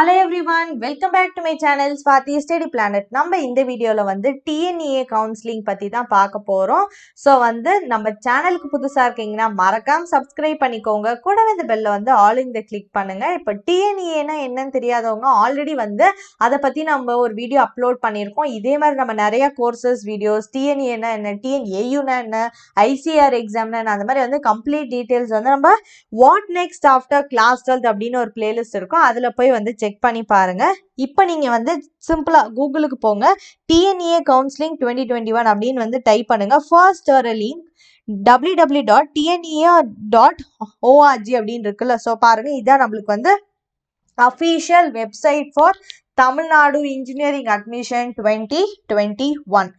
hello everyone welcome back to my channel Swathi study planet நம்ம இந்த வீடியோவில் வந்து டிஎன்இஏ கவுன்சிலிங் பற்றி தான் பார்க்க போகிறோம் ஸோ வந்து நம்ம சேனலுக்கு புதுசாக இருக்கீங்கன்னா மறக்காம சப்ஸ்கிரைப் பண்ணிக்கோங்க கூட இந்த பெல்லை வந்து ஆல் இந்த கிளிக் பண்ணுங்கள் இப்போ டிஎன்இஏனா e என்னன்னு தெரியாதவங்க ஆல்ரெடி வந்து அதை பற்றி நம்ம ஒரு வீடியோ அப்லோட் பண்ணியிருக்கோம் இதே மாதிரி நம்ம நிறைய கோர்சஸ் வீடியோஸ் டிஎன்இஏனா என்ன டிஎன்ஏயுனா என்ன ஐசிஆர் எக்ஸாம்னா என்ன அந்த மாதிரி வந்து கம்ப்ளீட் டீட்டெயில்ஸ் வந்து நம்ம what next after class twelfth அப்படின்னு ஒரு பிளேலிஸ்ட் இருக்கும் அதில் போய் வந்து செக் பண்ணி பாருங்கள் இப்போ நீங்கள் வந்து சிம்பிளாக கூகுளுக்கு போங்க TNEA counselling twenty twenty one அப்படின்னு வந்து டைப் பண்ணுங்கள் ஃபர்ஸ்ட் ஒரு link W W dot TNEA dot ORG அப்படின்னு இருக்குல்ல ஸோ பாருங்கள் இதான் நம்மளுக்கு வந்து official website for Tamil Nadu engineering admission twenty twenty one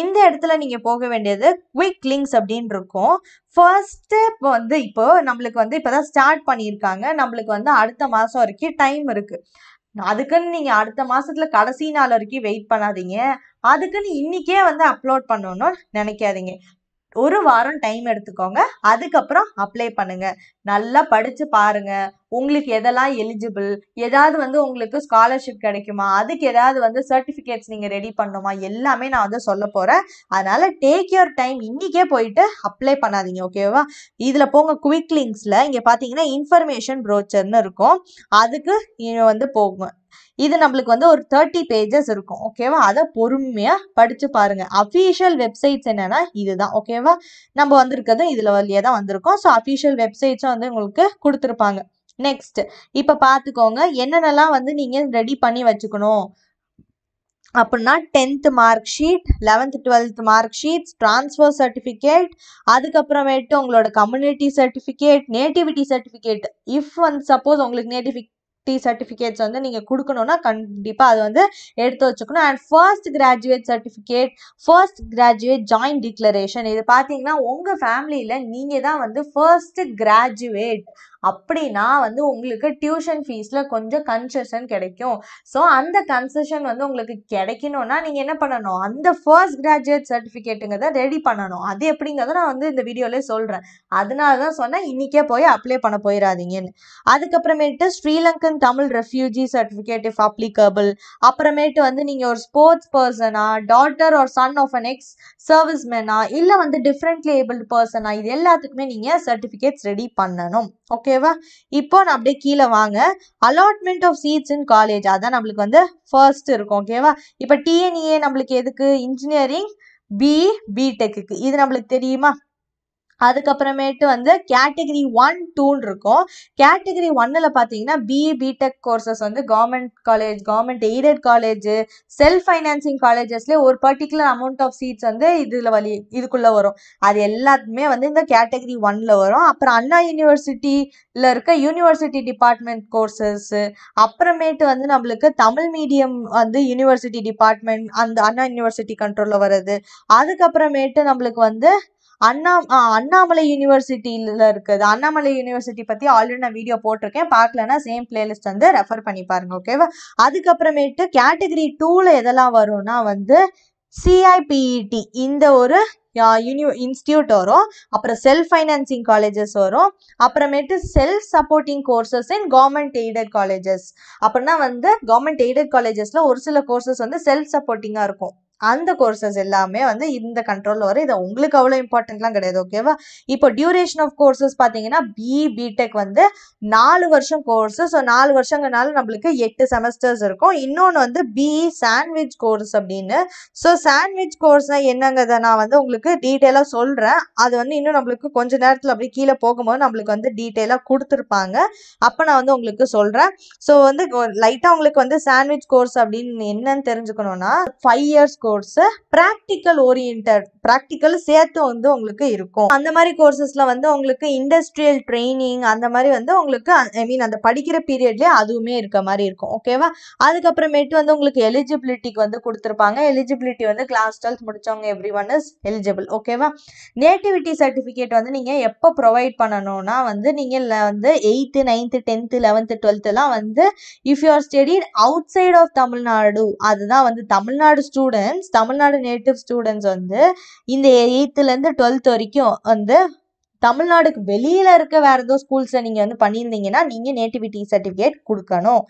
இந்த இடத்துல நீங்கள் போக வேண்டியது குவிக் லிங்க்ஸ் அப்படின்னு இருக்கும் ஃபர்ஸ்ட் இப்போ வந்து இப்போ நம்மளுக்கு வந்து இப்போ தான் ஸ்டார்ட் பண்ணியிருக்காங்க நம்மளுக்கு வந்து அடுத்த மாதம் வரைக்கும் டைம் இருக்குது அதுக்குன்னு நீங்கள் அடுத்த மாதத்தில் கடைசி நாள் வரைக்கும் வெயிட் பண்ணாதீங்க அதுக்குன்னு இன்றைக்கே வந்து அப்லோட் பண்ணணும்னு நினைக்காதீங்க ஒரு வாரம் டைம் எடுத்துக்கோங்க அதுக்கப்புறம் அப்ளை பண்ணுங்க நல்லா படித்து பாருங்க உங்களுக்கு எதெல்லாம் எலிஜிபிள் ஏதாவது வந்து உங்களுக்கு ஸ்காலர்ஷிப் கிடைக்குமா அதுக்கு ஏதாவது வந்து சர்டிஃபிகேட்ஸ் நீங்கள் ரெடி பண்ணுமா எல்லாமே நான் வந்து சொல்ல போறேன் அதனால் டேக் யுவர் டைம் இன்றைக்கே போயிட்டு அப்ளை பண்ணாதீங்க ஓகேவா இதில் போங்க குவிக் லிங்க்ஸில் இங்கே பார்த்தீங்கன்னா இன்ஃபர்மேஷன் ப்ரோச்சர்னு இருக்கும் அதுக்கு வந்து போகும் இது நம்மளுக்கு வந்து ஒரு தேர்ட்டி பேஜஸ் இருக்கும் ஓகேவா அதை பொறுமையாக படித்து பாருங்கள் அஃபீஷியல் வெப்சைட்ஸ் என்னென்னா இதுதான் ஓகேவா நம்ம வந்திருக்கிறது இதில் வழியாக தான் வந்திருக்கோம் ஸோ அஃபீஷியல் வெப்சைட்ஸும் வந்து உங்களுக்கு கொடுத்துருப்பாங்க நெக்ஸ்ட் இப்போ பார்த்துக்கோங்க என்னென்னலாம் வந்து நீங்கள் ரெடி பண்ணி வச்சுக்கணும் அப்படின்னா tenth mark sheet eleventh twelfth mark sheets transfer certificate அதுக்கப்புறமேட்டு உங்களோட community certificate nativity certificate if வந்து சப்போஸ் உங்களுக்கு நேட்டிஃபிக் டி சர்டிஃபிகேட்ஸ் வந்து நீங்கள் கொடுக்கணுன்னா கண்டிப்பாக அது வந்து எடுத்து வச்சுக்கணும் and first graduate certificate first graduate join declaration இது பார்த்தீங்கன்னா உங்கள் ஃபேமிலியில் நீங்கள் தான் வந்து ஃபர்ஸ்ட் கிராஜுவேட் அப்படின்னா வந்து உங்களுக்கு டியூஷன் ஃபீஸில் கொஞ்சம் கன்செஷன் கிடைக்கும் ஸோ அந்த கன்செஷன் வந்து உங்களுக்கு கிடைக்கணும்னா நீங்கள் என்ன பண்ணணும் அந்த ஃபர்ஸ்ட் கிராஜுவேட் சர்டிஃபிகேட்டுங்கிறத ரெடி பண்ணணும் அது எப்படிங்கிறத நான் வந்து இந்த வீடியோவிலே சொல்கிறேன் அதனால தான் சொன்னேன் இன்றைக்கே போய் அப்ளை பண்ண போயிடாதீங்கன்னு அதுக்கப்புறமேட்டு Sri Lankan Tamil refugee certificate if applicable அப்புறமேட்டு வந்து நீங்கள் ஒரு ஸ்போர்ட்ஸ் பர்சனா டாட்டர் ஒரு son of an ex service மேனா இல்லை வந்து டிஃப்ரெண்ட்லி ஏபிள் பர்சனா இது எல்லாத்துக்குமே நீங்கள் சர்டிஃபிகேட்ஸ் ரெடி பண்ணணும் ஓகே ஓகேவா இப்போ நான் அப்படியே கீழே வாங்க allotment of seats in college அதான் நம்மளுக்கு வந்து ஃபர்ஸ்ட் இருக்கும் ஓகேவா இப்போ டிஎன்இஏ e நம்மளுக்கு எதுக்கு இன்ஜினியரிங் பி பிடெக்கு இது நம்மளுக்கு தெரியுமா அதுக்கப்புறமேட்டு வந்து கேட்டகரி ஒன் டூன்னு இருக்கும் கேட்டகரி ஒன்னில் பார்த்தீங்கன்னா பிஇ பிடெக் கோர்சஸ் வந்து government college government aided college self financing காலேஜஸ்லேயே ஒரு பர்டிகுலர் அமௌண்ட் ஆஃப் சீட்ஸ் வந்து இதில் வழி இதுக்குள்ளே வரும் அது எல்லாத்துமே வந்து இந்த கேட்டகரி ஒன்னில் வரும் அப்புறம் அண்ணா யூனிவர்சிட்டியில் இருக்க யூனிவர்சிட்டி டிபார்ட்மெண்ட் கோர்சஸ்ஸு அப்புறமேட்டு வந்து நம்மளுக்கு தமிழ் மீடியம் வந்து யூனிவர்சிட்டி டிபார்ட்மெண்ட் அந்த அண்ணா யூனிவர்சிட்டி கண்ட்ரோலில் வருது அதுக்கப்புறமேட்டு நம்மளுக்கு வந்து அண்ணா அண்ணாமலை யூனிவர்சிட்டியில் இருக்குது அண்ணாமலை யூனிவர்சிட்டி பற்றி ஆல்ரெடி நான் வீடியோ போட்டிருக்கேன் பார்க்கலன்னா சேம் பிளேலிஸ்ட் வந்து ரெஃபர் பண்ணி பாருங்க ஓகேவா அதுக்கப்புறமேட்டு கேட்டகரி டூவில் எதெல்லாம் வரும்னா வந்து சிஐபிஇடி e இந்த ஒரு யூனிவ இன்ஸ்டியூட் வரும் அப்புறம் செல்ஃப் ஃபைனான்சிங் காலேஜஸ் வரும் அப்புறமேட்டு self supporting courses in government aided colleges அப்படின்னா வந்து கவர்மெண்ட் எய்டட் காலேஜஸில் ஒரு சில கோர்சஸ் வந்து செல்ஃப் சப்போர்ட்டிங்காக இருக்கும் அந்த கோர்சஸ் எல்லாமே வந்து இந்த கண்ட்ரோலில் வரும் இதை உங்களுக்கு அவ்வளோ இம்பார்ட்டன்ட்லாம் கிடையாது ஓகேவா இப்போ டியூரேஷன் ஆஃப் கோர்சஸ் பார்த்தீங்கன்னா பிஇ பிடெக் வந்து நாலு வருஷம் கோர்ஸ் ஸோ நாலு வருஷங்கனால நம்மளுக்கு எட்டு செமஸ்டர்ஸ் இருக்கும் இன்னொன்று வந்து பிஇ சாண்ட்விச் கோர்ஸ் அப்படின்னு ஸோ சாண்ட்விச் கோர்ஸ்னால் என்னங்கிறத நான் வந்து உங்களுக்கு டீட்டெயிலாக சொல்கிறேன் அது வந்து இன்னும் நம்மளுக்கு கொஞ்ச நேரத்தில் அப்படியே கீழே போகும்போது நம்மளுக்கு வந்து டீட்டெயிலாக கொடுத்துருப்பாங்க அப்போ நான் வந்து உங்களுக்கு சொல்கிறேன் ஸோ வந்து லைட்டாக உங்களுக்கு வந்து சாண்ட்விச் கோர்ஸ் அப்படின்னு என்னன்னு தெரிஞ்சுக்கணும்னா five years course practical orient practical சேர்த்து வந்து உங்களுக்கு இருக்கும் அந்த மாதிரி கோர்சஸ்ல வந்து உங்களுக்கு இண்டஸ்ட்ரியல் ட்ரைனிங் அந்த மாதிரி வந்து உங்களுக்கு ஐ மீன் அந்த படிக்கிற பீரியட்லேயே அதுவுமே இருக்க மாதிரி இருக்கும் ஓகேவா அதுக்கப்புறமேட்டு வந்து உங்களுக்கு எலிஜிபிலிட்டிக்கு வந்து கொடுத்துருப்பாங்க எலிஜிபிலிட்டி வந்து கிளாஸ் டுவெல்த் முடிச்சவங்க எவ்ரி ஒன் இஸ் எலிஜிபிள் ஓகேவா நேட்டிவிட்டி சர்டிஃபிகேட் வந்து நீங்க எப்போ ப்ரொவைட் பண்ணணும்னா வந்து நீங்கள் வந்து எயித்து நைன்த்து டென்த்து லெவன்த்து டுவெல்த்துலாம் வந்து if you are studied outside of Tamil Nadu அதுதான் வந்து Tamil Nadu students Tamil Nadu native students வந்து இந்த எயித்துலேருந்து டுவெல்த் வரைக்கும் வந்து தமிழ்நாடுக்கு வெளியில் இருக்க வேறு ஏதோ ஸ்கூல்ஸை நீங்கள் வந்து பண்ணியிருந்தீங்கன்னா நீங்கள் நேட்டிவிட்டி சர்டிஃபிகேட் கொடுக்கணும்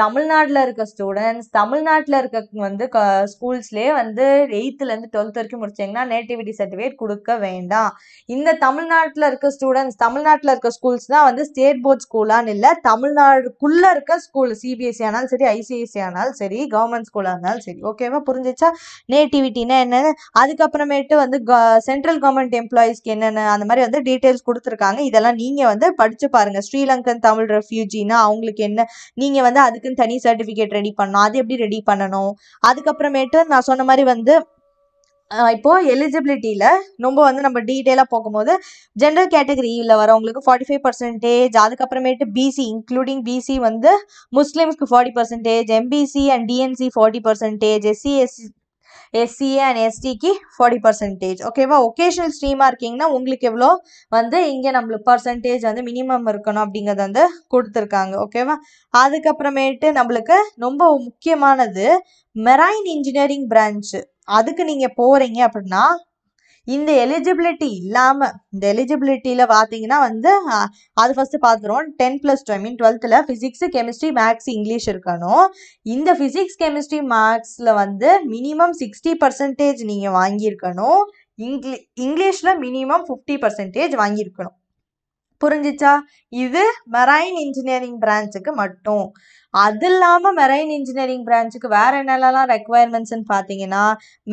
தமிழ்நாட்டில் இருக்க ஸ்டூடெண்ட்ஸ் தமிழ்நாட்டில் இருக்க வந்து க ஸ்கூல்ஸ்லேயே வந்து எயித்துலேருந்து டுவெல்த் வரைக்கும் முடிச்சிங்கன்னா நேட்டிவிட்டி சர்டிஃபிகேட் கொடுக்க வேண்டாம் இந்த தமிழ்நாட்டில் இருக்க ஸ்டூடெண்ட்ஸ் தமிழ்நாட்டில் இருக்க ஸ்கூல்ஸ் தான் வந்து ஸ்டேட் போர்ட் ஸ்கூலான்னு இல்லை தமிழ்நாடுக்குள்ளே இருக்க ஸ்கூல் சிபிஎஸ்சி e ஆனாலும் சரி ஐசிஐசி e ஆனாலும் சரி கவர்மெண்ட் ஸ்கூலாக இருந்தாலும் சரி ஓகேவா புரிஞ்சிச்சா நேட்டிவிட்டினா என்னென்னு அதுக்கப்புறமேட்டு வந்து சென்ட்ரல் கவர்மெண்ட் எம்ப்ளாயீஸ்க்கு என்னென்ன அந்த மாதிரி வந்து டீட்டெயில்ஸ் கொடுத்துருக்காங்க இதெல்லாம் நீங்கள் வந்து படித்து பாருங்கள் ஸ்ரீலங்கன் தமிழ் ரெஃப்யூஜினா அவங்களுக்கு என்ன நீங்கள் வந்து அதுக்கு அதுக்குன்னு தனி சர்டிஃபிகேட் ரெடி பண்ணணும் அது எப்படி ரெடி பண்ணணும் அதுக்கப்புறமேட்டு நான் சொன்ன மாதிரி வந்து இப்போது எலிஜிபிலிட்டியில் ரொம்ப வந்து நம்ம டீட்டெயிலாக போகும்போது ஜென்ரல் கேட்டகரியில் வரவங்களுக்கு ஃபார்ட்டி ஃபைவ் பர்சன்டேஜ் அதுக்கப்புறமேட்டு பிசி இன்க்ளூடிங் பிசி வந்து முஸ்லீம்ஸ்க்கு forty percentage MBC and DNC forty percentage SC SC SCA and எஸ்டிக்கு ஃபார்ட்டி பர்சன்டேஜ் ஓகேவா ஒகேஷனல் ஸ்ட்ரீமாக இருக்கீங்கன்னா உங்களுக்கு எவ்வளோ வந்து இங்கே நம்மளுக்கு பர்சன்டேஜ் வந்து மினிமம் இருக்கணும் அப்படிங்கிறத வந்து கொடுத்துருக்காங்க ஓகேவா அதுக்கப்புறமேட்டு நம்மளுக்கு ரொம்ப முக்கியமானது மெரைன் இன்ஜினியரிங் பிரான்ச்சு அதுக்கு நீங்கள் போகிறீங்க அப்படின்னா இந்த எலிஜிபிலிட்டி இல்லாமல் இந்த எலிஜிபிலிட்டியில் பார்த்தீங்கன்னா வந்து அது ஃபஸ்ட்டு பார்த்துருவோம் ten plus two I mean டுவெல்த்தில் ஃபிசிக்ஸு கெமிஸ்ட்ரி மேக்ஸ் இங்கிலீஷ் இருக்கணும் இந்த ஃபிசிக்ஸ் கெமிஸ்ட்ரி மேக்ஸில் வந்து மினிமம் சிக்ஸ்டி பர்சன்டேஜ் நீங்கள் வாங்கியிருக்கணும் இங்கிலி இங்கிலீஷில் மினிமம் ஃபிஃப்டி பர்சன்டேஜ் வாங்கியிருக்கணும் புரிஞ்சிச்சா இது மெரைன் இன்ஜினியரிங் பிரான்ச்சுக்கு மட்டும் அது இல்லாமல் மெரைன் இன்ஜினியரிங் பிரான்ச்சுக்கு வேறு என்னெல்லாம் ரெக்குவயர்மெண்ட்ஸ்னு பார்த்தீங்கன்னா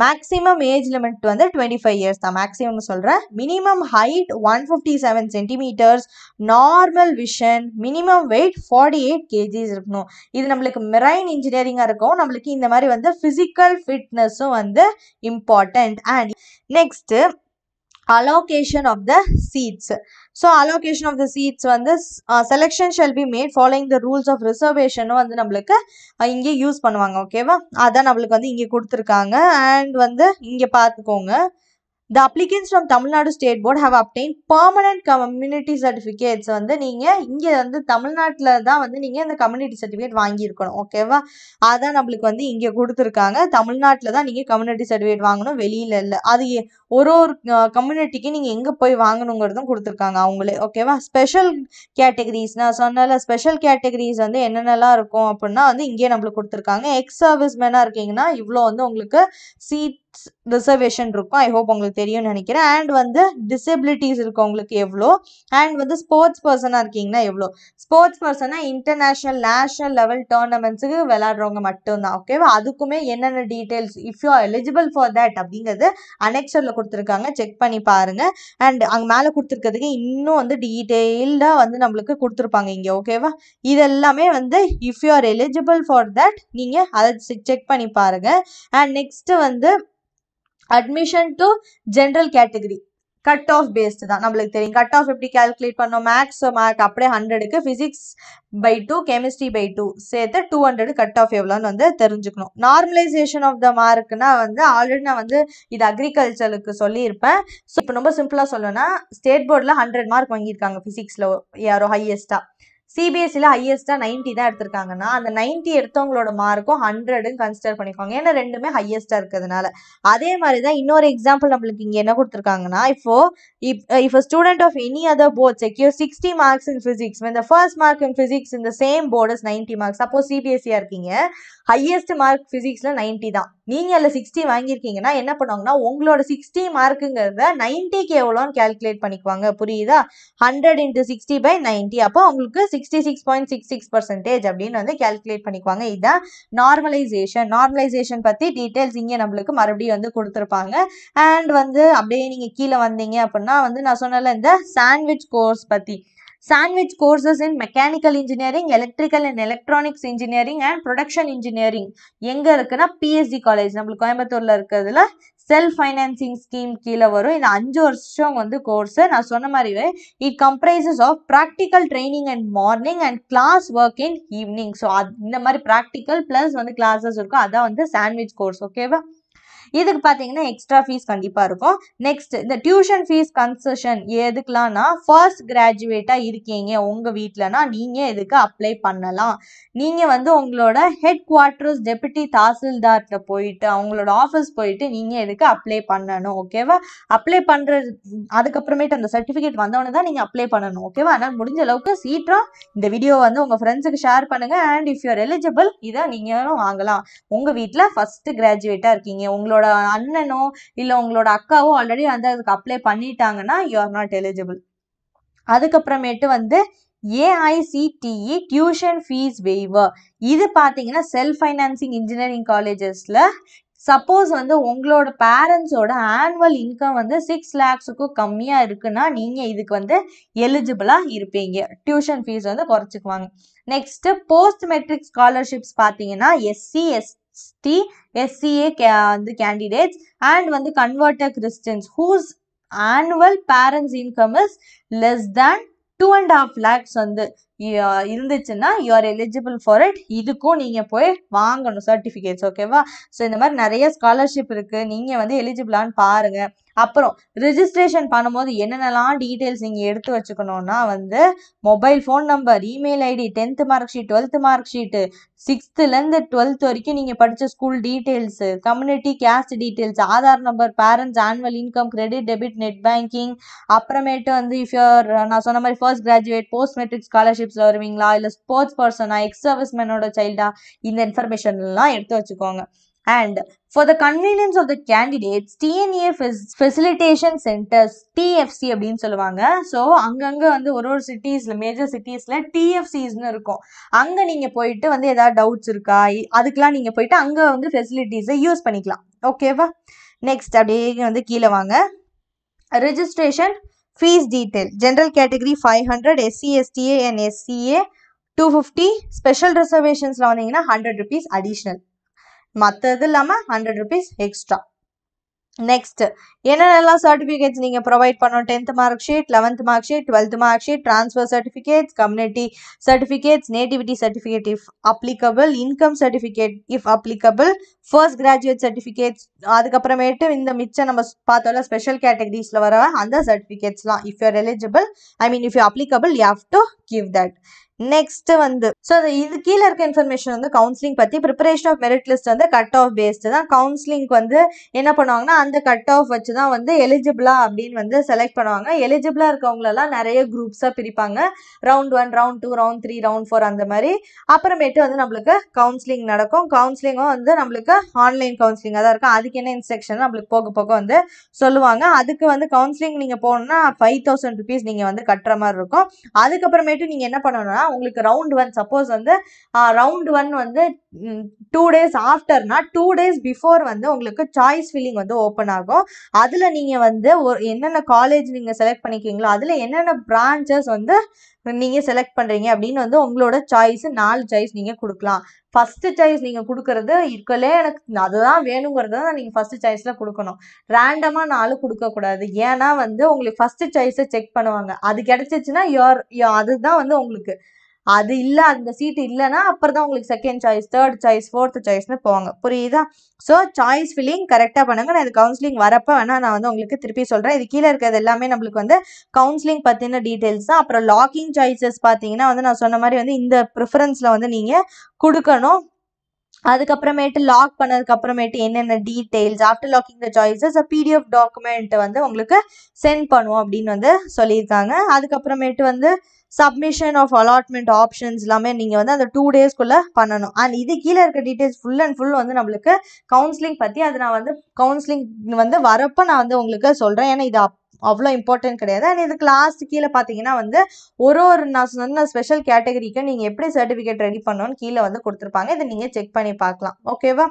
மேக்ஸிமம் ஏஜ் லிமிட் வந்து டுவெண்ட்டி ஃபைவ் இயர்ஸ் தான் மேக்ஸிமம் சொல்கிறேன் minimum height one fifty seven centimetres normal vision minimum weight forty eight KGs இருக்கணும் இது நம்மளுக்கு மெரைன் இன்ஜினியரிங்காக இருக்கும் நம்மளுக்கு இந்த மாதிரி வந்து ஃபிசிக்கல் ஃபிட்னஸும் வந்து important and next allocation of the seats so allocation of the seats வந்து selection shall be made following the rules of ரிசர்வேஷனும் வந்து நம்மளுக்கு uh, இங்கே யூஸ் பண்ணுவாங்க ஓகேவா அதான் நம்மளுக்கு வந்து இங்கே கொடுத்துருக்காங்க அண்ட் வந்து இங்கே பார்த்துக்கோங்க the applicants from Tamil Nadu state board have obtain permanent community certificates வந்து நீங்கள் இங்கே வந்து தமிழ்நாட்டில் தான் வந்து நீங்கள் இந்த கம்யூனிட்டி சர்டிஃபிகேட் வாங்கியிருக்கணும் ஓகேவா அதான் நம்மளுக்கு வந்து இங்கே கொடுத்துருக்காங்க தமிழ்நாட்டில் தான் நீங்கள் கம்யூனிட்டி சர்டிஃபிகேட் வாங்கணும் வெளியில் இல்லை அது ஒரு ஒரு கம்யூனிட்டிக்கு நீங்கள் எங்கே போய் வாங்கணுங்கிறதும் கொடுத்துருக்காங்க அவங்களே ஓகேவா ஸ்பெஷல் கேட்டகரிஸ் நான் சொன்னால ஸ்பெஷல் கேட்டகரிஸ் வந்து என்னென்னலாம் இருக்கும் அப்படின்னா வந்து இங்கேயே நம்மளுக்கு கொடுத்துருக்காங்க எக்ஸ் சர்வீஸ் மேனாக இருக்கீங்கன்னா இவ்வளோ வந்து உங்களுக்கு சீட்ஸ் ரிசர்வேஷன் இருக்கும் ஐ ஹோப் உங்களுக்கு தெரியும்னு நினைக்கிறேன் அண்ட் வந்து டிசபிலிட்டிஸ் இருக்கும் உங்களுக்கு எவ்வளோ அண்ட் வந்து ஸ்போர்ட்ஸ் பர்சனாக இருக்கீங்கன்னா எவ்வளோ ஸ்போர்ட்ஸ் பர்சனாக இன்டர்நேஷ்னல் நேஷனல் லெவல் டோர்னமெண்ட்ஸுக்கு விளாட்றவங்க மட்டும்தான் ஓகேவா அதுக்குமே என்னென்ன details if you eligible for that அப்படிங்கிறது அனெக்ஷரில் கொடுத்துருக்காங்க செக் பண்ணி பாருங்க அண்ட் அங்கே மேலே கொடுத்துருக்கிறதுக்கு இன்னும் வந்து டீட்டெயில்டாக வந்து நம்மளுக்கு கொடுத்துருப்பாங்க இங்கே ஓகேவா இதெல்லாமே வந்து if you are eligible for that நீங்கள் அதை செக் பண்ணி பாருங்கள் அண்ட் நெக்ஸ்ட்டு வந்து admission to general category cut off based தான் நம்மளுக்கு தெரியும் கட் ஆஃப் எப்படி கால்குலேட் பண்ணோம் மேக்ஸ் மார்க் அப்படியே ஹண்ட்ரடுக்கு physics by two chemistry by two சேர்த்து டூ ஹண்ட்ரடு கட் ஆஃப் எவ்வளோன்னு வந்து தெரிஞ்சுக்கணும் நார்மலைசேஷன் ஆஃப் த மார்க்னா வந்து ஆல்ரெடி நான் வந்து இது அக்ரிகல்ச்சருக்கு சொல்லியிருப்பேன் ஸோ இப்போ ரொம்ப சிம்பிளாக சொல்லணும்னா ஸ்டேட் போர்டில் ஹண்ட்ரட் மார்க் வாங்கியிருக்காங்க ஃபிசிக்ஸில் யாரோ ஹையஸ்ட்டாக சிபிஎஸ்சியில் ஹையஸ்ட்டாக நைன்ட்டி தான் எடுத்திருக்காங்கன்னா அந்த நைன்ட்டி எடுத்தவங்களோட மார்க்கும் ஹண்ட்ரடுன்னு கன்சிடர் பண்ணிக்கோங்க ஏன்னா ரெண்டுமே ஹையஸ்ட்டாக இருக்கிறதுனால அதே மாதிரி தான் இன்னொரு எக்ஸாம்பிள் நம்மளுக்கு இங்கே என்ன கொடுத்துருக்காங்கன்னா இப்போ if if student of any other board secure sixty marks in physics இந்த ஃபர்ஸ்ட் மார்க் இன் ஃபிசிக்ஸ் இந்த சேம் போர்டஸ் நைன்ட்டி மார்க்ஸ் அப்போ சிபிஎஸ்சியாக இருக்கீங்க ஹையஸ்ட் மார்க் ஃபிசிக்ஸில் நைன்ட்டி தான் நீங்கள் அதில் சிக்ஸ்டி வாங்கியிருக்கீங்கன்னா என்ன பண்ணுவாங்கன்னா உங்களோட சிக்ஸ்டி மார்க்குங்கிறத நைன்ட்டிக்கு எவ்வளோன்னு கேல்குலேட் பண்ணிக்குவாங்க புரியுதா hundred into sixty by ninety அப்போ உங்களுக்கு sixty six point six six percentage அப்படின்னு வந்து கேல்குலேட் பண்ணிக்குவாங்க இதுதான் நார்மலைசேஷன் நார்மலைசேஷன் பற்றி டீட்டெயில்ஸ் இங்கே நம்மளுக்கு மறுபடியும் வந்து கொடுத்துருப்பாங்க அண்ட் வந்து அப்படியே நீங்கள் கீழே வந்தீங்க அப்படின்னா வந்து நான் சொன்னல இந்த சாண்ட்விச் கோர்ஸ் பற்றி sandwich courses in mechanical engineering electrical and electronics engineering and production engineering எங்க இருக்குன்னா பிஎஸ்டி காலேஜ் நம்மளுக்கு கோயம்புத்தூர்ல இருக்கிறதுல செல்ஃப் ஃபைனான்சிங் ஸ்கீம் கீழே வரும் இந்த அஞ்சு வருஷம் வந்து கோர்ஸு நான் சொன்ன மாதிரிவே it comprises of practical training and morning and class work in evening so அது இந்த மாதிரி ப்ராக்டிக்கல் ப்ளஸ் வந்து கிளாஸஸ் இருக்கும் அதான் வந்து சாண்ட்விச் கோர்ஸ் ஓகேவா இதுக்கு பார்த்தீங்கன்னா எக்ஸ்ட்ரா ஃபீஸ் கண்டிப்பாக இருக்கும் நெக்ஸ்ட் இந்த டியூஷன் ஃபீஸ் கன்செஷன் எதுக்கெலாம்னா ஃபர்ஸ்ட் கிராஜுவேட்டாக இருக்கீங்க உங்கள் வீட்டிலனா நீங்கள் இதுக்கு அப்ளை பண்ணலாம் நீங்கள் வந்து உங்களோட ஹெட் குவார்ட்டர்ஸ் டெபுட்டி தாசில்தார்கிட்ட போயிட்டு அவங்களோட ஆஃபீஸ் போயிட்டு நீங்கள் இதுக்கு அப்ளை பண்ணணும் ஓகேவா அப்ளை பண்ணுறது அதுக்கப்புறமேட்டு அந்த சர்டிஃபிகேட் வந்தோடனே தான் நீங்கள் அப்ளை பண்ணணும் ஓகேவா அதனால் முடிஞ்ச அளவுக்கு சீக்கிரம் இந்த வீடியோ வந்து உங்கள் ஃப்ரெண்ட்ஸுக்கு ஷேர் பண்ணுங்கள் அண்ட் இஃப் யூஆர் எலிஜிபிள் இதை நீங்களும் வாங்கலாம் உங்கள் வீட்டில் ஃபஸ்ட்டு கிராஜுவேட்டாக இருக்கீங்க உங்களோட உங்களோட அண்ணனோ இல்லை உங்களோட அக்காவோ ஆல்ரெடி வந்து அதுக்கு அப்ளை பண்ணிட்டாங்கன்னா யூ ஆர் நாட் எலிஜிபிள் அதுக்கப்புறமேட்டு வந்து ஏஐசிடிஇ டியூஷன் ஃபீஸ் வெய்வர் இது பார்த்தீங்கன்னா செல்ஃப் ஃபைனான்சிங் இன்ஜினியரிங் காலேஜஸில் சப்போஸ் வந்து உங்களோட பேரண்ட்ஸோட ஆனுவல் இன்கம் வந்து சிக்ஸ் லேக்ஸுக்கும் கம்மியாக இருக்குன்னா நீங்கள் இதுக்கு வந்து எலிஜிபிளாக இருப்பீங்க டியூஷன் ஃபீஸ் வந்து குறைச்சிக்குவாங்க நெக்ஸ்ட்டு போஸ்ட் மெட்ரிக் ஸ்காலர்ஷிப்ஸ் பார்த்தீங்கன்னா எஸ்சி எஸ்டி எஸ்டி எஸ்சிஏ வந்து கேண்டிடேட்ஸ் அண்ட் வந்து converter Christians whose annual parents income is less than two and half lakhs வந்து இருந்துச்சுன்னா யூஆர் எலிஜிபிள் ஃபார் இட் இதுக்கும் நீங்கள் போய் வாங்கணும் சர்டிஃபிகேட்ஸ் ஓகேவா ஸோ இந்த மாதிரி நிறைய ஸ்காலர்ஷிப் இருக்குது நீங்கள் வந்து எலிஜிபிளான்னு பாருங்கள் அப்புறம் ரிஜிஸ்ட்ரேஷன் பண்ணும்போது என்னென்னலாம் டீட்டெயில்ஸ் நீங்கள் எடுத்து வச்சுக்கணுன்னா வந்து mobile phone number email ID tenth mark sheet twelfth mark sheet சிக்ஸ்த்துலேருந்து டுவெல்த் வரைக்கும் நீங்கள் படித்த school details community caste details Aadhaar number parents annual income credit debit net banking அப்புறமேட்டு வந்து இஃப் யூர் நான் சொன்ன மாதிரி ஃபர்ஸ்ட் கிராஜுவேட் போஸ்ட் மெட்ரிக் ஸ்காலர்ஷிப்ஸில் வருவீங்களா இல்லை ஸ்போர்ட்ஸ் பர்சனா எக்ஸ் மேனோட சைல்டா இந்த இன்ஃபர்மேஷன்லாம் எடுத்து வச்சுக்கோங்க And for the convenience of the candidates, TNEA facilitation centres TFC அப்படின்னு சொல்லுவாங்க ஸோ அங்கங்கே வந்து ஒரு ஒரு சிட்டிஸில் மேஜர் சிட்டிஸில் டிஎஃப்சிஸ்னு இருக்கும் அங்கே நீங்கள் போயிட்டு வந்து ஏதாவது டவுட்ஸ் இருக்கா அதுக்கெலாம் நீங்கள் போயிட்டு அங்கே வந்து ஃபெசிலிட்டிஸை யூஸ் பண்ணிக்கலாம் ஓகேவா நெக்ஸ்ட் அப்படியே வந்து கீழே வாங்க registration fee detail general category five hundred SC STA and SCA two fifty special ரிசர்வேஷன்ஸில் வந்தீங்கன்னா ஹண்ட்ரட் ருபீஸ் அடிஷ்னல் மற்றது இல்லாமல் ஹண்ட்ரட் ருபீஸ் எக்ஸ்ட்ரா நெக்ஸ்ட் என்னென்னலாம் சர்டிஃபிகேட்ஸ் நீங்கள் ப்ரொவைட் பண்ணணும் tenth mark sheet eleventh mark sheet twelfth mark sheet transfer certificates community certificates nativity certificate if applicable income certificate if applicable first graduate certificates அதுக்கப்புறமேட்டு இந்த மிச்சம் நம்ம பார்த்தோம்ல ஸ்பெஷல் கேட்டகரிஸில் வர அந்த சர்டிஃபிகேட்ஸ்லாம் if your eligible I mean if you applicable you have to give that next வந்து ஸோ இது கீழே இருக்க இன்ஃபர்மேஷன் வந்து கவுன்சிலிங் பற்றி ப்ரிப்பரேஷன் ஆஃப் மெரிட் லிஸ்ட் வந்து கட் ஆஃப் பேஸ்டு தான் கவுன்சிலிங்க்கு வந்து என்ன பண்ணுவாங்கன்னா அந்த கட் ஆஃப் வச்சு தான் வந்து எலிஜிபிளா அப்படின்னு வந்து செலக்ட் பண்ணுவாங்க எலிஜிபிளா இருக்கவங்களெல்லாம் நிறைய குரூப்ஸாக பிரிப்பாங்க round one round two round three round four அந்த மாதிரி அப்புறமேட்டு வந்து நம்மளுக்கு கவுன்சிலிங் நடக்கும் கவுன்சிலிங்கும் வந்து நம்மளுக்கு ஆன்லைன் கவுன்சிலிங்காக தான் இருக்கும் அதுக்கு என்ன இன்ஸ்ட்ரக்ஷன் நம்மளுக்கு போக போக வந்து சொல்லுவாங்க அதுக்கு வந்து கவுன்சிலிங் நீங்கள் போகணுன்னா ஃபைவ் தௌசண்ட் ருபீஸ் நீங்கள் வந்து கட்டுற மாதிரி இருக்கும் அதுக்கப்புறமேட்டு நீங்கள் என்ன பண்ணணும்னா அப்படின்னா உங்களுக்கு ரவுண்ட் ஒன் சப்போஸ் வந்து ரவுண்ட் ஒன் வந்து டூ டேஸ் ஆஃப்டர்னா டூ டேஸ் பிஃபோர் வந்து உங்களுக்கு சாய்ஸ் ஃபில்லிங் வந்து ஓப்பன் ஆகும் அதில் நீங்கள் வந்து ஒரு என்னென்ன காலேஜ் நீங்கள் செலக்ட் பண்ணிக்கிங்களோ அதில் என்னென்ன பிரான்ச்சஸ் வந்து நீங்கள் செலக்ட் பண்ணுறீங்க அப்படின்னு வந்து உங்களோட சாய்ஸ் நாலு சாய்ஸ் நீங்கள் கொடுக்கலாம் ஃபஸ்ட்டு சாய்ஸ் நீங்கள் கொடுக்கறது இருக்கலே எனக்கு அதுதான் வேணுங்கிறத தான் நீங்கள் ஃபஸ்ட்டு சாய்ஸில் கொடுக்கணும் ரேண்டமாக நாலு கொடுக்கக்கூடாது ஏன்னா வந்து உங்களுக்கு ஃபஸ்ட்டு சாய்ஸை செக் பண்ணுவாங்க அது கிடச்சிச்சின்னா யோர் அதுதான் வந்து உங்களுக்கு அது இல்லை அந்த சீட்டு இல்லைன்னா அப்புறம் தான் உங்களுக்கு second choice third choice fourth சாய்ஸ்னு போவாங்க புரியுதா ஸோ சாய்ஸ் ஃபில்லிங் கரெக்டாக பண்ணுங்க நான் இது கவுன்சிலிங் வரப்போ வேணால் நான் வந்து உங்களுக்கு திருப்பி சொல்கிறேன் இது கீழே இருக்கிறது எல்லாமே நம்மளுக்கு வந்து கவுன்சிலிங் பற்றின டீட்டெயில்ஸ் தான் அப்புறம் லாக்கிங் சாய்ஸஸ் பார்த்தீங்கன்னா வந்து நான் சொன்ன மாதிரி வந்து இந்த ப்ரிஃபரன்ஸில் வந்து நீங்கள் கொடுக்கணும் அதுக்கப்புறமேட்டு லாக் பண்ணதுக்கு அப்புறமேட்டு என்னென்ன details after locking the choices PDF document வந்து உங்களுக்கு சென்ட் பண்ணுவோம் அப்படின்னு வந்து சொல்லியிருக்காங்க அதுக்கப்புறமேட்டு வந்து சப்மிஷன் ஆஃப் அலாட்மெண்ட் ஆப்ஷன்ஸ் எல்லாமே நீங்கள் வந்து அந்த டூ டேஸ்க்குள்ளே பண்ணணும் அண்ட் இது கீழே இருக்க டீட்டெயில்ஸ் ஃபுல் அண்ட் ஃபுல் வந்து நம்மளுக்கு கவுன்சிலிங் பற்றி அது நான் வந்து கவுன்சிலிங் வந்து வரப்போ நான் வந்து உங்களுக்கு சொல்கிறேன் ஏன்னா இது அவ்வளோ இம்பார்ட்டன்ட் கிடையாது அண்ட் இதுக்கு லாஸ்ட் கீழே பார்த்தீங்கன்னா வந்து ஒரு ஒரு நான் சொன்ன ஸ்பெஷல் கேட்டகரிக்கு நீங்கள் எப்படி சர்டிஃபிகேட் ரெடி பண்ணணும்னு கீழே வந்து கொடுத்துருப்பாங்க இதை நீங்கள் செக் பண்ணி பார்க்கலாம் ஓகேவா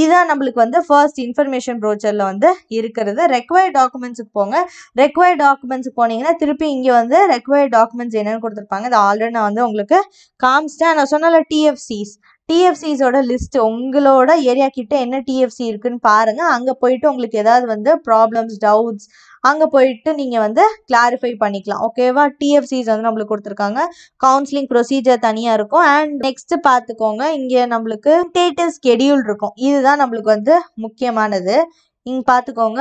இதுதான் நம்மளுக்கு வந்து ஃபர்ஸ்ட் இன்ஃபர்மேஷன் ப்ரோச்சரில் வந்து இருக்கிறது ரெக்வயர்ட் டாக்குமெண்ட்ஸுக்கு போங்க ரெக்வயர்ட் டாக்குமெண்ட்ஸுக்கு போனீங்கன்னா திருப்பி இங்கே வந்து ரெக்வயர்ட் டாக்குமெண்ட்ஸ் என்னென்னு கொடுத்துருப்பாங்க இது ஆல்ரெடி நான் வந்து உங்களுக்கு காமிச்சிட்டேன் நான் சொன்னால டிஎஃப்சிஸ் டிஎஃப்சிஸோட லிஸ்ட் உங்களோட ஏரியா கிட்ட என்ன டிஎஃப்சி இருக்குன்னு பாருங்க அங்கே போயிட்டு உங்களுக்கு ஏதாவது வந்து ப்ராப்ளம்ஸ் டவுட்ஸ் அங்கே போயிட்டு நீங்கள் வந்து கிளாரிஃபை பண்ணிக்கலாம் ஓகேவா டிஎஃப்சிஸ் வந்து நம்மளுக்கு கொடுத்துருக்காங்க கவுன்சிலிங் ப்ரொசீஜர் தனியாக இருக்கும் அண்ட் நெக்ஸ்ட் பார்த்துக்கோங்க இங்கே நம்மளுக்கு டேட்டிவ் ஸ்கெடியூல் இருக்கும் இதுதான் நம்மளுக்கு வந்து முக்கியமானது இங்கே பார்த்துக்கோங்க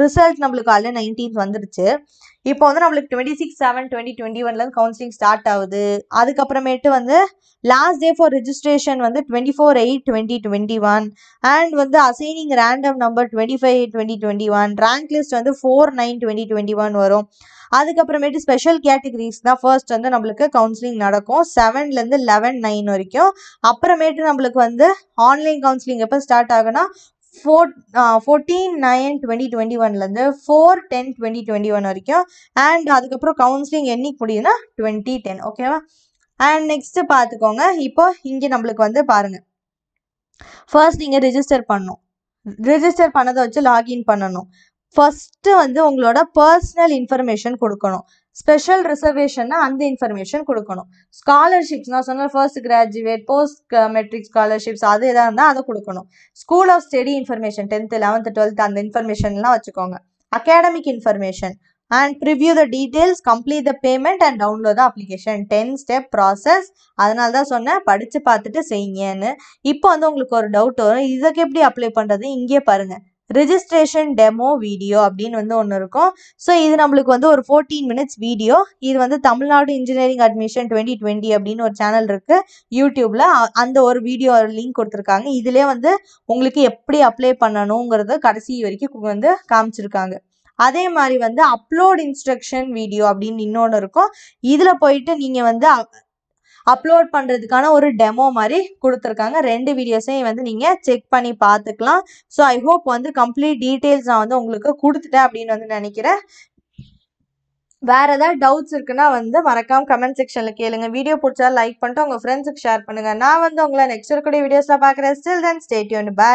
ரிசல்ட் நம்மளுக்கு ஆல்ரெடி நைன்டீன்த் வந்துருச்சு இப்போ வந்து நம்மளுக்கு twenty six seven twenty twenty ஒன்லேருந்து கவுன்சிலிங் ஸ்டார்ட் ஆகுது அதுக்கப்புறமேட்டு வந்து லாஸ்ட் டே ஃபார் ரிஜிஸ்ட்ரேஷன் வந்து twenty four eight twenty twenty one and வந்து assigning random number twenty five twenty twenty one rank list வந்து four nine twenty twenty one வரும் அதுக்கப்புறமேட்டு special categories தான் ஃபர்ஸ்ட் வந்து நம்மளுக்கு கவுன்சிலிங் நடக்கும் செவன்லேருந்து லெவன் நைன் வரைக்கும் அப்புறமேட்டு நம்மளுக்கு வந்து ஆன்லைன் கவுன்சிலிங் எப்போ ஸ்டார்ட் ஆகுனா four fourteen nine twenty twenty ஒன்லேருந்து four ten twenty twenty one வரைக்கும் அண்ட் அதுக்கப்புறம் கவுன்சிலிங் என்னைக்கு முடியுதுன்னா டுவெண்ட்டி டென் ஓகேவா அண்ட் நெக்ஸ்ட்டு பார்த்துக்கோங்க இப்போ இங்கே நம்மளுக்கு வந்து பாருங்கள் ஃபர்ஸ்ட் நீங்கள் ரிஜிஸ்டர் பண்ணணும் ரிஜிஸ்டர் பண்ணதை வச்சு லாகின் பண்ணணும் ஃபஸ்ட்டு வந்து உங்களோட பர்சனல் இன்ஃபர்மேஷன் கொடுக்கணும் ஸ்பெஷல் ரிசர்வேஷன்னா அந்த இன்ஃபர்மேஷன் கொடுக்கணும் ஸ்காலர்ஷிப்ஸ் நான் சொன்ன first graduate post matric scholarships அது எதாக இருந்தால் அதை கொடுக்கணும் school of study information tenth eleventh twelfth அந்த இன்ஃபர்மேஷன்லாம் வச்சுக்கோங்க academic information and preview the details complete the payment and download the application ten step process அதனால தான் சொன்னேன் படித்து பார்த்துட்டு செய்யுங்கன்னு இப்போ வந்து உங்களுக்கு ஒரு டவுட் வரும் இதுக்கு எப்படி அப்ளை பண்ணுறது இங்கேயே பாருங்கள் ரிஜிஸ்ட்ரேஷன் டெமோ வீடியோ அப்படின்னு வந்து ஒன்று இருக்கும் ஸோ இது நம்மளுக்கு வந்து ஒரு ஃபோர்டீன் மினிட்ஸ் வீடியோ இது வந்து Tamil Nadu engineering admission twenty twenty அப்படின்னு ஒரு சேனல் இருக்குது யூடியூப்பில் அந்த ஒரு வீடியோ லிங்க் கொடுத்துருக்காங்க இதிலே வந்து உங்களுக்கு எப்படி அப்ளை பண்ணணுங்கிறத கடைசி வரைக்கும் வந்து காமிச்சிருக்காங்க அதே மாதிரி வந்து அப்லோட் இன்ஸ்ட்ரக்ஷன் வீடியோ அப்படின்னு இன்னொன்று இருக்கும் இதில் போயிட்டு நீங்கள் வந்து அப்லோட் பண்ணுறதுக்கான ஒரு டெமோ மாதிரி கொடுத்துருக்காங்க ரெண்டு வீடியோஸையும் வந்து நீங்கள் செக் பண்ணி பார்த்துக்கலாம் ஸோ ஐ ஹோப் வந்து கம்ப்ளீட் டீட்டெயில்ஸ் நான் வந்து உங்களுக்கு கொடுத்துட்டேன் அப்படின்னு வந்து நினைக்கிறேன் வேறு ஏதாவது டவுட்ஸ் இருக்குன்னா வந்து மறக்காமல் கமெண்ட் செக்ஷனில் கேளுங்க வீடியோ பிடிச்சா லைக் பண்ணிட்டு உங்கள் ஃப்ரெண்ட்ஸுக்கு ஷேர் பண்ணுங்கள் நான் வந்து உங்களை நெக்ஸ்ட் இருக்கக்கூடிய வீடியோஸில் பார்க்குறேன் ஸ்டில் தென் ஸ்டேட்யூன் பாய்